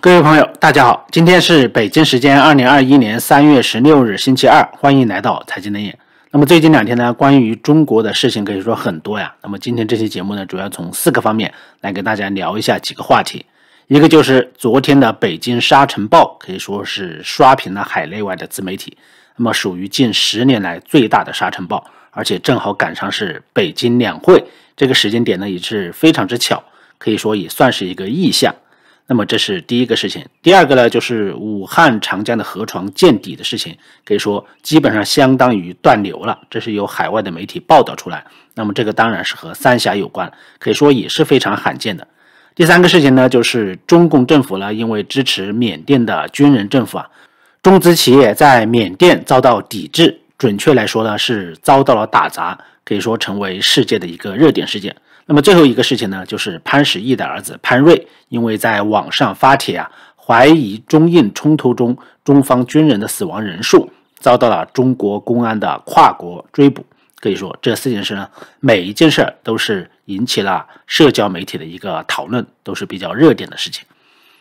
各位朋友，大家好，今天是北京时间二零二一年三月十六日星期二，欢迎来到财经冷眼。那么最近两天呢，关于中国的事情可以说很多呀。那么今天这期节目呢，主要从四个方面来给大家聊一下几个话题。一个就是昨天的北京沙尘暴，可以说是刷屏了海内外的自媒体，那么属于近十年来最大的沙尘暴，而且正好赶上是北京两会这个时间点呢，也是非常之巧，可以说也算是一个意象。那么这是第一个事情，第二个呢，就是武汉长江的河床见底的事情，可以说基本上相当于断流了。这是由海外的媒体报道出来。那么这个当然是和三峡有关，可以说也是非常罕见的。第三个事情呢，就是中共政府呢，因为支持缅甸的军人政府啊，中资企业在缅甸遭到抵制，准确来说呢，是遭到了打砸，可以说成为世界的一个热点事件。那么最后一个事情呢，就是潘石屹的儿子潘瑞，因为在网上发帖啊，怀疑中印冲突中中方军人的死亡人数，遭到了中国公安的跨国追捕。可以说这四件事呢，每一件事儿都是引起了社交媒体的一个讨论，都是比较热点的事情。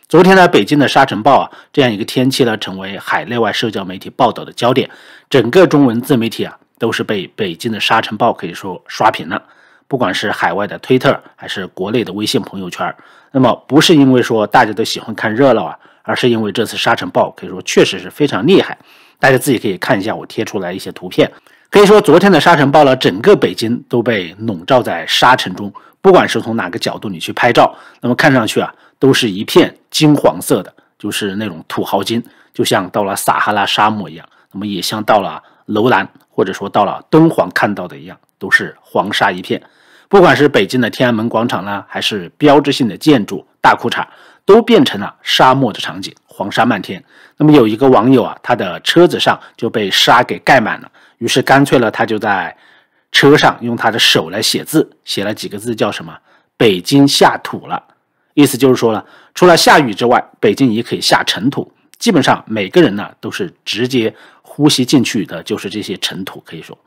昨天呢，北京的沙尘暴啊，这样一个天气呢，成为海内外社交媒体报道的焦点，整个中文自媒体啊，都是被北京的沙尘暴可以说刷屏了。不管是海外的推特，还是国内的微信朋友圈，那么不是因为说大家都喜欢看热闹啊，而是因为这次沙尘暴可以说确实是非常厉害。大家自己可以看一下我贴出来一些图片，可以说昨天的沙尘暴呢，整个北京都被笼罩在沙尘中，不管是从哪个角度你去拍照，那么看上去啊，都是一片金黄色的，就是那种土豪金，就像到了撒哈拉沙漠一样，那么也像到了楼兰或者说到了敦煌看到的一样，都是黄沙一片。不管是北京的天安门广场啦，还是标志性的建筑大裤衩，都变成了沙漠的场景，黄沙漫天。那么有一个网友啊，他的车子上就被沙给盖满了，于是干脆了，他就在车上用他的手来写字，写了几个字，叫什么？北京下土了，意思就是说呢，除了下雨之外，北京也可以下尘土。基本上每个人呢，都是直接呼吸进去的，就是这些尘土，可以说。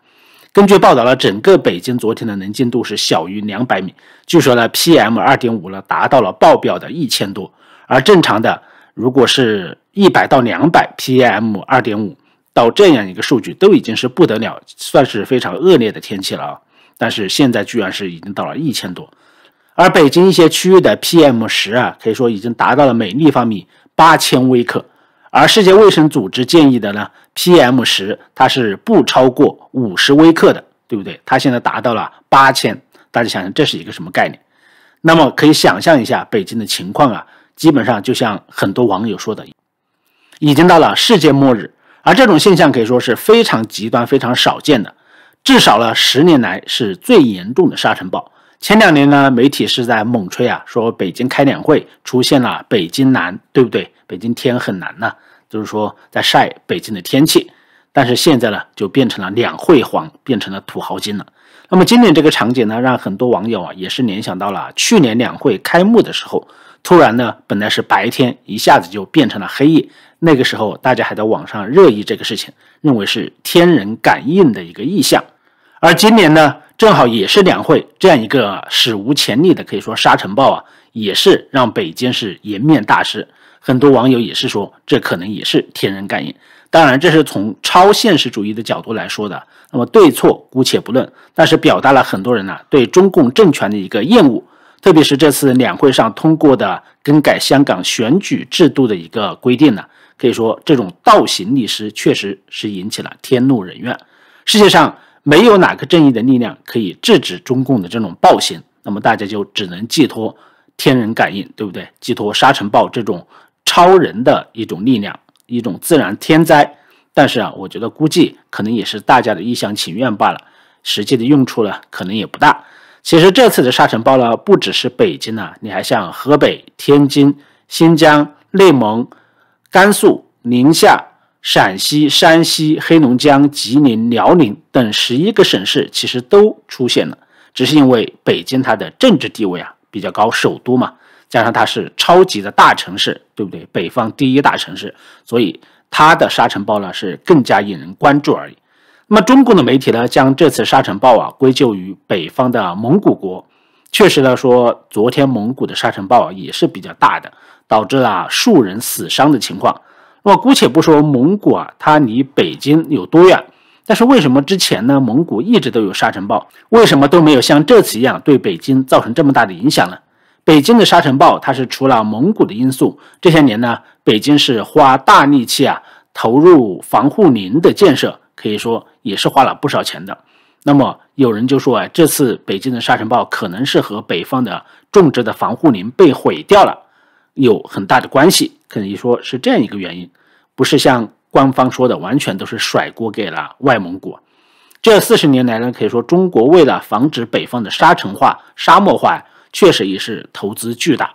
根据报道了，整个北京昨天的能见度是小于两百米。据说呢，PM 二点五呢达到了爆表的一千多。而正常的，如果是一百到两百，PM 二点五到这样一个数据都已经是不得了，算是非常恶劣的天气了。啊。但是现在居然是已经到了一千多。而北京一些区域的 PM 十啊，可以说已经达到了每立方米八千微克。而世界卫生组织建议的呢？PM 十它是不超过五十微克的，对不对？它现在达到了八千，大家想想这是一个什么概念？那么可以想象一下北京的情况啊，基本上就像很多网友说的，已经到了世界末日。而这种现象可以说是非常极端、非常少见的，至少呢十年来是最严重的沙尘暴。前两年呢，媒体是在猛吹啊，说北京开两会出现了北京难，对不对？北京天很难呢。就是说，在晒北京的天气，但是现在呢，就变成了两会黄，变成了土豪金了。那么今年这个场景呢，让很多网友啊，也是联想到了去年两会开幕的时候，突然呢，本来是白天，一下子就变成了黑夜。那个时候大家还在网上热议这个事情，认为是天人感应的一个意象。而今年呢，正好也是两会这样一个史无前例的，可以说沙尘暴啊，也是让北京是颜面大失。很多网友也是说，这可能也是天人感应。当然，这是从超现实主义的角度来说的。那么对错姑且不论，但是表达了很多人呢对中共政权的一个厌恶。特别是这次两会上通过的更改香港选举制度的一个规定呢，可以说这种倒行逆施确实是引起了天怒人怨。世界上没有哪个正义的力量可以制止中共的这种暴行，那么大家就只能寄托天人感应，对不对？寄托沙尘暴这种。超人的一种力量，一种自然天灾，但是啊，我觉得估计可能也是大家的一厢情愿罢了，实际的用处呢，可能也不大。其实这次的沙尘暴呢，不只是北京呢，你还像河北、天津、新疆、内蒙、甘肃、宁夏、陕西、山西、黑龙江、吉林、辽宁等十一个省市，其实都出现了，只是因为北京它的政治地位啊比较高，首都嘛。加上它是超级的大城市，对不对？北方第一大城市，所以它的沙尘暴呢是更加引人关注而已。那么中共的媒体呢将这次沙尘暴啊归咎于北方的蒙古国，确实呢说昨天蒙古的沙尘暴也是比较大的，导致了数人死伤的情况。那么姑且不说蒙古啊，它离北京有多远，但是为什么之前呢蒙古一直都有沙尘暴，为什么都没有像这次一样对北京造成这么大的影响呢？北京的沙尘暴，它是除了蒙古的因素，这些年呢，北京是花大力气啊，投入防护林的建设，可以说也是花了不少钱的。那么有人就说啊，这次北京的沙尘暴可能是和北方的种植的防护林被毁掉了，有很大的关系，可以说是这样一个原因，不是像官方说的完全都是甩锅给了外蒙古。这四十年来呢，可以说中国为了防止北方的沙尘化、沙漠化。确实也是投资巨大，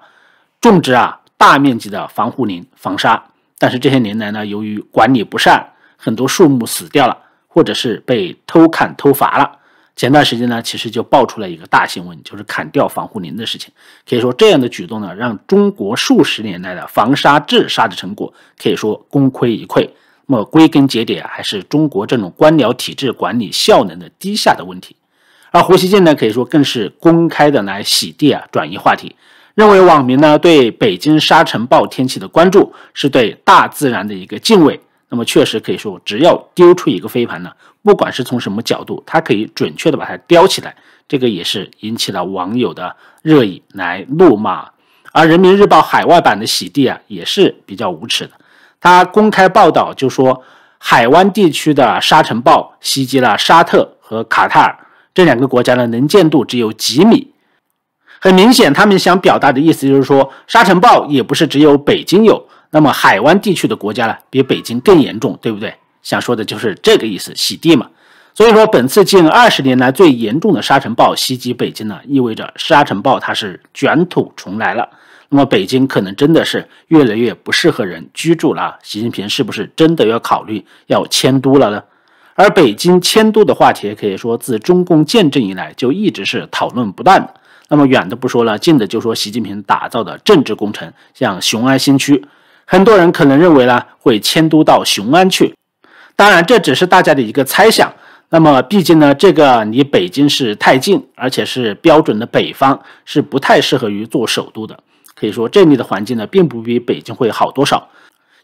种植啊大面积的防护林防沙，但是这些年来呢，由于管理不善，很多树木死掉了，或者是被偷砍偷伐了。前段时间呢，其实就爆出了一个大新闻，就是砍掉防护林的事情。可以说，这样的举动呢，让中国数十年来的防沙治沙的成果可以说功亏一篑。那么归根结底，还是中国这种官僚体制管理效能的低下的问题。而胡锡进呢，可以说更是公开的来洗地啊，转移话题，认为网民呢对北京沙尘暴天气的关注是对大自然的一个敬畏。那么确实可以说，只要丢出一个飞盘呢，不管是从什么角度，他可以准确的把它叼起来。这个也是引起了网友的热议，来怒骂。而人民日报海外版的洗地啊，也是比较无耻的，他公开报道就说海湾地区的沙尘暴袭击了沙特和卡塔尔。这两个国家呢，能见度只有几米，很明显，他们想表达的意思就是说，沙尘暴也不是只有北京有，那么海湾地区的国家呢，比北京更严重，对不对？想说的就是这个意思，洗地嘛。所以说，本次近二十年来最严重的沙尘暴袭击北京呢，意味着沙尘暴它是卷土重来了。那么，北京可能真的是越来越不适合人居住了。习近平是不是真的要考虑要迁都了呢？而北京迁都的话题，可以说自中共建政以来就一直是讨论不断。那么远的不说了，近的就说习近平打造的政治工程，像雄安新区，很多人可能认为呢会迁都到雄安去。当然，这只是大家的一个猜想。那么，毕竟呢，这个离北京是太近，而且是标准的北方，是不太适合于做首都的。可以说，这里的环境呢，并不比北京会好多少。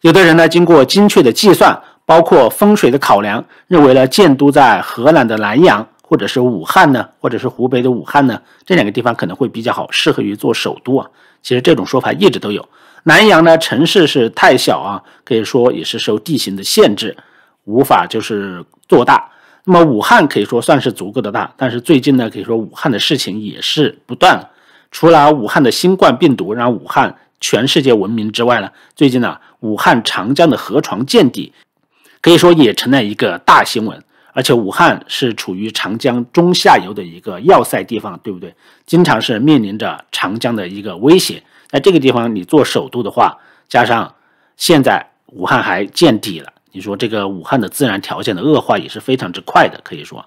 有的人呢，经过精确的计算。包括风水的考量，认为呢建都在河南的南阳，或者是武汉呢，或者是湖北的武汉呢，这两个地方可能会比较好，适合于做首都啊。其实这种说法一直都有。南阳呢城市是太小啊，可以说也是受地形的限制，无法就是做大。那么武汉可以说算是足够的大，但是最近呢可以说武汉的事情也是不断。除了武汉的新冠病毒让武汉全世界闻名之外呢，最近呢武汉长江的河床见底。可以说也成了一个大新闻，而且武汉是处于长江中下游的一个要塞地方，对不对？经常是面临着长江的一个威胁。那这个地方，你做首都的话，加上现在武汉还见底了，你说这个武汉的自然条件的恶化也是非常之快的。可以说，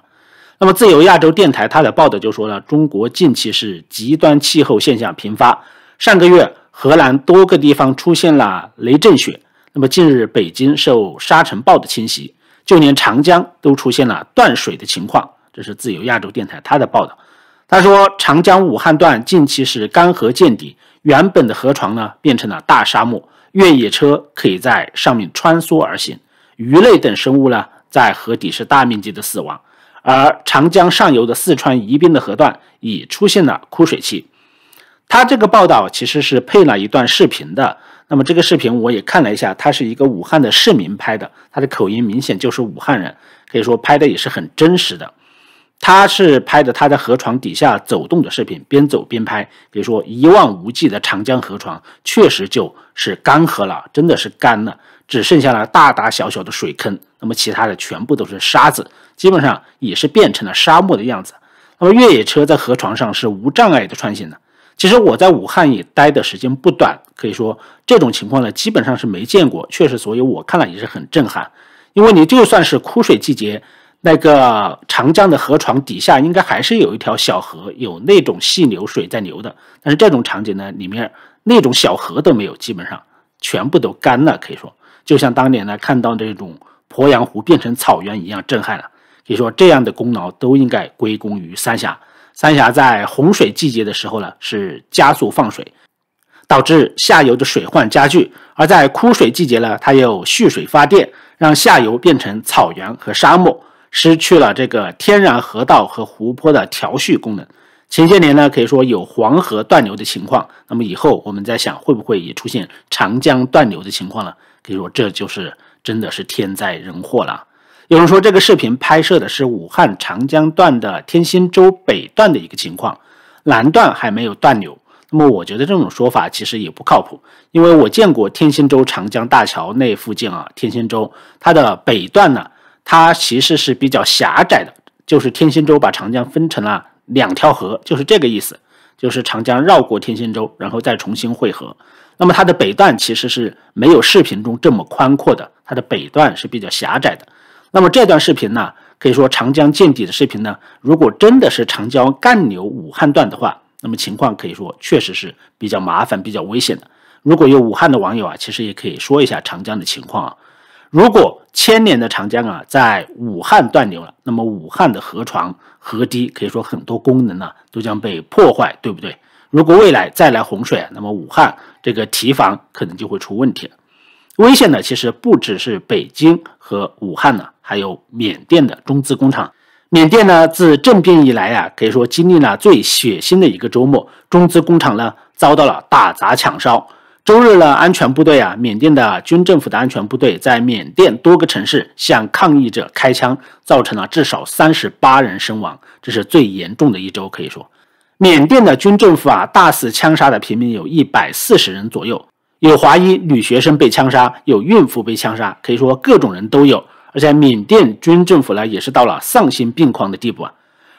那么自由亚洲电台它的报道就说了，中国近期是极端气候现象频发，上个月河南多个地方出现了雷阵雪。那么近日，北京受沙尘暴的侵袭，就连长江都出现了断水的情况。这是自由亚洲电台它的报道。他说，长江武汉段近期是干涸见底，原本的河床呢变成了大沙漠，越野车可以在上面穿梭而行，鱼类等生物呢在河底是大面积的死亡。而长江上游的四川宜宾的河段已出现了枯水期。他这个报道其实是配了一段视频的。那么这个视频我也看了一下，他是一个武汉的市民拍的，他的口音明显就是武汉人，可以说拍的也是很真实的。他是拍的他在河床底下走动的视频，边走边拍。比如说一望无际的长江河床，确实就是干涸了，真的是干了，只剩下了大大小小的水坑。那么其他的全部都是沙子，基本上也是变成了沙漠的样子。那么越野车在河床上是无障碍的穿行的。其实我在武汉也待的时间不短，可以说这种情况呢，基本上是没见过。确实，所以我看了也是很震撼。因为你就算是枯水季节，那个长江的河床底下应该还是有一条小河，有那种细流水在流的。但是这种场景呢，里面那种小河都没有，基本上全部都干了。可以说，就像当年呢看到这种鄱阳湖变成草原一样震撼了。可以说，这样的功劳都应该归功于三峡。三峡在洪水季节的时候呢，是加速放水，导致下游的水患加剧；而在枯水季节呢，它又蓄水发电，让下游变成草原和沙漠，失去了这个天然河道和湖泊的调蓄功能。前些年呢，可以说有黄河断流的情况，那么以后我们再想，会不会也出现长江断流的情况呢？可以说，这就是真的是天灾人祸了。有人说这个视频拍摄的是武汉长江段的天兴洲北段的一个情况，南段还没有断流。那么我觉得这种说法其实也不靠谱，因为我见过天兴洲长江大桥那附近啊，天兴洲它的北段呢，它其实是比较狭窄的，就是天兴洲把长江分成了两条河，就是这个意思，就是长江绕过天兴洲，然后再重新汇合。那么它的北段其实是没有视频中这么宽阔的，它的北段是比较狭窄的。那么这段视频呢，可以说长江见底的视频呢，如果真的是长江干流武汉段的话，那么情况可以说确实是比较麻烦、比较危险的。如果有武汉的网友啊，其实也可以说一下长江的情况啊。如果千年的长江啊，在武汉断流了，那么武汉的河床、河堤可以说很多功能呢，都将被破坏，对不对？如果未来再来洪水啊，那么武汉这个堤防可能就会出问题了。危险呢，其实不只是北京和武汉呢。还有缅甸的中资工厂。缅甸呢，自政变以来啊，可以说经历了最血腥的一个周末。中资工厂呢，遭到了打砸抢烧。周日呢，安全部队啊，缅甸的军政府的安全部队在缅甸多个城市向抗议者开枪，造成了至少三十八人身亡，这是最严重的一周。可以说，缅甸的军政府啊，大肆枪杀的平民有一百四十人左右，有华裔女学生被枪杀，有孕妇被枪杀，可以说各种人都有。而且缅甸军政府呢，也是到了丧心病狂的地步啊！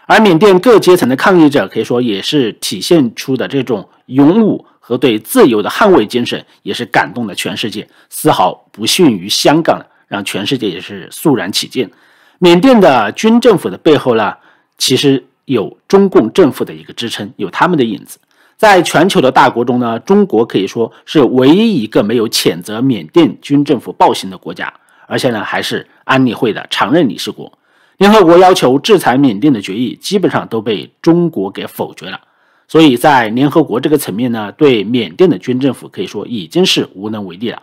而缅甸各阶层的抗议者，可以说也是体现出的这种勇武和对自由的捍卫精神，也是感动了全世界，丝毫不逊于香港，让全世界也是肃然起敬。缅甸的军政府的背后呢，其实有中共政府的一个支撑，有他们的影子。在全球的大国中呢，中国可以说是唯一一个没有谴责缅甸军政府暴行的国家，而且呢，还是。安理会的常任理事国，联合国要求制裁缅甸的决议基本上都被中国给否决了。所以，在联合国这个层面呢，对缅甸的军政府可以说已经是无能为力了。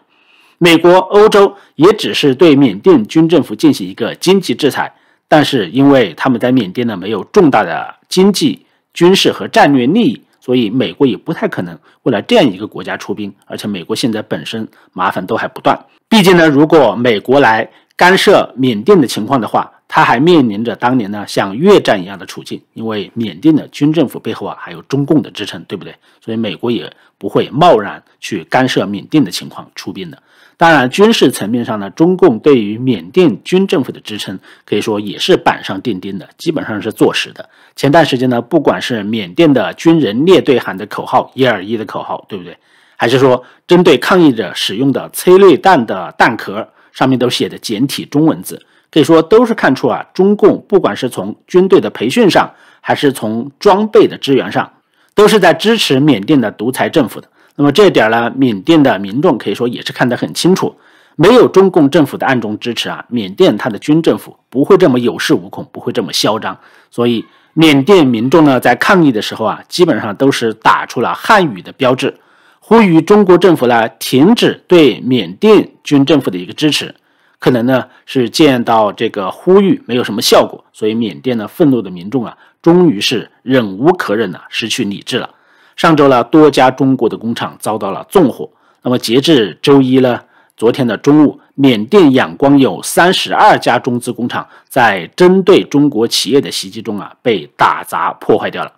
美国、欧洲也只是对缅甸军政府进行一个经济制裁，但是因为他们在缅甸呢没有重大的经济、军事和战略利益，所以美国也不太可能为了这样一个国家出兵。而且，美国现在本身麻烦都还不断。毕竟呢，如果美国来，干涉缅甸的情况的话，他还面临着当年呢像越战一样的处境，因为缅甸的军政府背后啊还有中共的支撑，对不对？所以美国也不会贸然去干涉缅甸的情况出兵的。当然，军事层面上呢，中共对于缅甸军政府的支撑可以说也是板上钉钉的，基本上是坐实的。前段时间呢，不管是缅甸的军人列队喊的口号“一二一”的口号，对不对？还是说针对抗议者使用的催泪弹的弹壳？上面都写的简体中文字，可以说都是看出啊，中共不管是从军队的培训上，还是从装备的支援上，都是在支持缅甸的独裁政府的。那么这点呢，缅甸的民众可以说也是看得很清楚。没有中共政府的暗中支持啊，缅甸它的军政府不会这么有恃无恐，不会这么嚣张。所以缅甸民众呢，在抗议的时候啊，基本上都是打出了汉语的标志。呼吁中国政府呢停止对缅甸军政府的一个支持，可能呢是见到这个呼吁没有什么效果，所以缅甸呢愤怒的民众啊，终于是忍无可忍了，失去理智了。上周呢，多家中国的工厂遭到了纵火。那么截至周一呢，昨天的中午，缅甸仰光有三十二家中资工厂在针对中国企业的袭击中啊被打砸破坏掉了。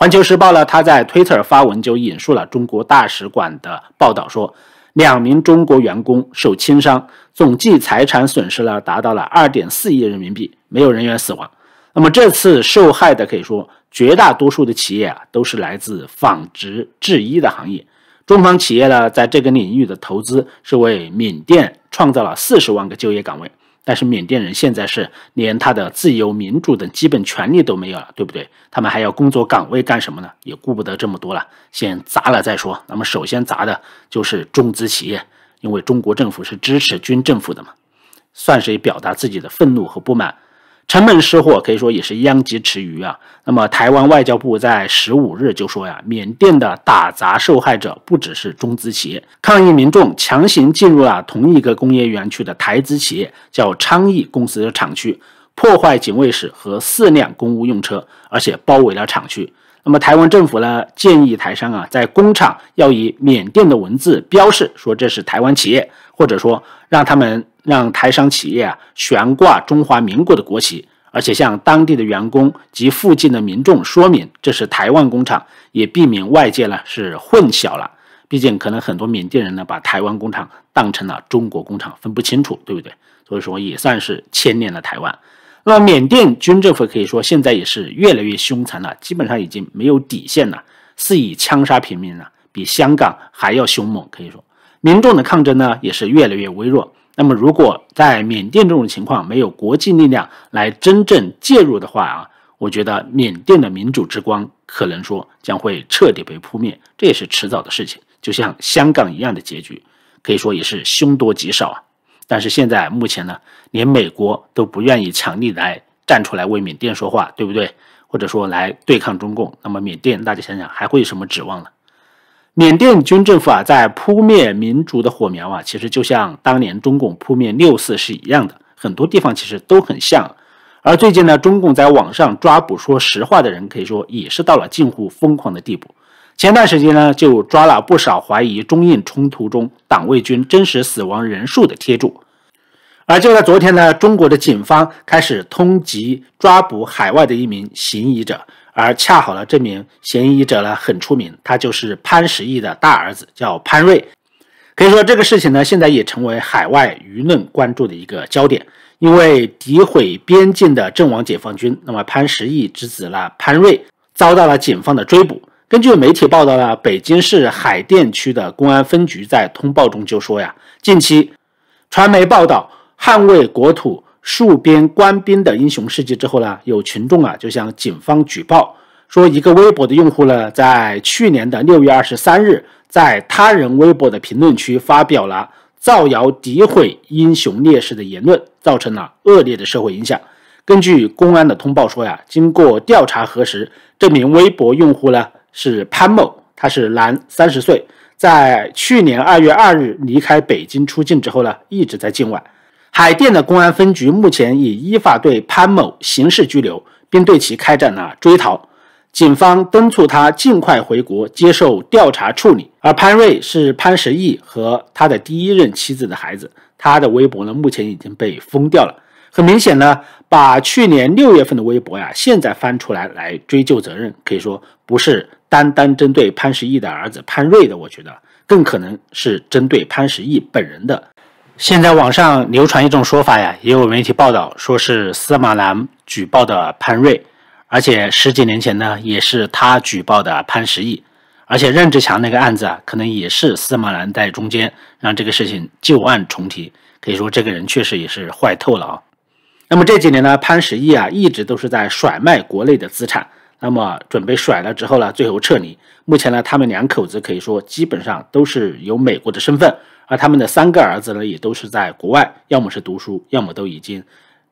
环球时报呢，他在 Twitter 发文就引述了中国大使馆的报道，说两名中国员工受轻伤，总计财产损失呢达到了二点四亿人民币，没有人员死亡。那么这次受害的可以说绝大多数的企业啊都是来自纺织制衣的行业，中方企业呢在这个领域的投资是为缅甸创造了四十万个就业岗位。但是缅甸人现在是连他的自由、民主等基本权利都没有了，对不对？他们还要工作岗位干什么呢？也顾不得这么多了，先砸了再说。那么首先砸的就是中资企业，因为中国政府是支持军政府的嘛，算是表达自己的愤怒和不满。城门失火，可以说也是殃及池鱼啊。那么，台湾外交部在十五日就说呀，缅甸的打砸受害者不只是中资企业，抗议民众强行进入了同一个工业园区的台资企业，叫昌邑公司的厂区，破坏警卫室和四辆公务用车，而且包围了厂区。那么台湾政府呢建议台商啊，在工厂要以缅甸的文字标示，说这是台湾企业，或者说让他们让台商企业啊悬挂中华民国的国旗，而且向当地的员工及附近的民众说明这是台湾工厂，也避免外界呢是混淆了。毕竟可能很多缅甸人呢把台湾工厂当成了中国工厂，分不清楚，对不对？所以说也算是牵连了台湾。那么缅甸军政府可以说现在也是越来越凶残了，基本上已经没有底线了，肆意枪杀平民了，比香港还要凶猛。可以说，民众的抗争呢也是越来越微弱。那么如果在缅甸这种情况没有国际力量来真正介入的话啊，我觉得缅甸的民主之光可能说将会彻底被扑灭，这也是迟早的事情，就像香港一样的结局，可以说也是凶多吉少啊。但是现在目前呢，连美国都不愿意强力来站出来为缅甸说话，对不对？或者说来对抗中共。那么缅甸，大家想想还会有什么指望呢？缅甸军政府啊，在扑灭民族的火苗啊，其实就像当年中共扑灭六四是一样的，很多地方其实都很像。而最近呢，中共在网上抓捕说实话的人，可以说也是到了近乎疯狂的地步。前段时间呢，就抓了不少怀疑中印冲突中党卫军真实死亡人数的贴主，而就在昨天呢，中国的警方开始通缉抓捕海外的一名嫌疑者，而恰好呢，这名嫌疑者呢很出名，他就是潘石屹的大儿子，叫潘瑞。可以说，这个事情呢，现在也成为海外舆论关注的一个焦点，因为诋毁边境的阵亡解放军，那么潘石屹之子呢潘瑞遭到了警方的追捕。根据媒体报道呢，北京市海淀区的公安分局在通报中就说呀，近期，传媒报道捍卫国土戍边官兵的英雄事迹之后呢，有群众啊就向警方举报说，一个微博的用户呢，在去年的六月二十三日，在他人微博的评论区发表了造谣诋毁英雄烈士的言论，造成了恶劣的社会影响。根据公安的通报说呀，经过调查核实，这名微博用户呢。是潘某，他是男，三十岁，在去年二月二日离开北京出境之后呢，一直在境外。海淀的公安分局目前已依法对潘某刑事拘留，并对其开展了追逃。警方敦促他尽快回国接受调查处理。而潘瑞是潘石屹和他的第一任妻子的孩子，他的微博呢，目前已经被封掉了。很明显呢，把去年六月份的微博呀，现在翻出来来追究责任，可以说不是。单单针对潘石屹的儿子潘瑞的，我觉得更可能是针对潘石屹本人的。现在网上流传一种说法呀，也有媒体报道说是司马南举报的潘瑞，而且十几年前呢也是他举报的潘石屹，而且任志强那个案子啊，可能也是司马南在中间让这个事情旧案重提。可以说这个人确实也是坏透了啊。那么这几年呢，潘石屹啊一直都是在甩卖国内的资产。那么准备甩了之后呢？最后撤离。目前呢，他们两口子可以说基本上都是有美国的身份，而他们的三个儿子呢，也都是在国外，要么是读书，要么都已经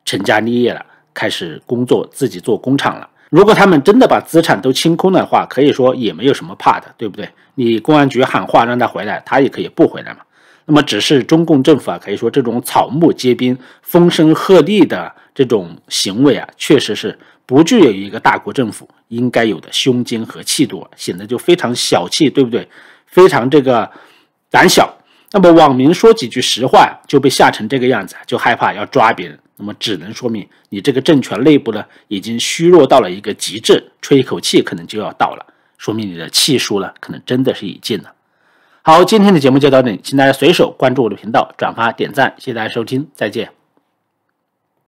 成家立业了，开始工作，自己做工厂了。如果他们真的把资产都清空的话，可以说也没有什么怕的，对不对？你公安局喊话让他回来，他也可以不回来嘛。那么，只是中共政府啊，可以说这种草木皆兵、风声鹤唳的。这种行为啊，确实是不具有一个大国政府应该有的胸襟和气度，显得就非常小气，对不对？非常这个胆小。那么网民说几句实话就被吓成这个样子，就害怕要抓别人，那么只能说明你这个政权内部呢已经虚弱到了一个极致，吹一口气可能就要倒了，说明你的气数呢可能真的是已尽了。好，今天的节目就到这里，请大家随手关注我的频道，转发点赞，谢谢大家收听，再见。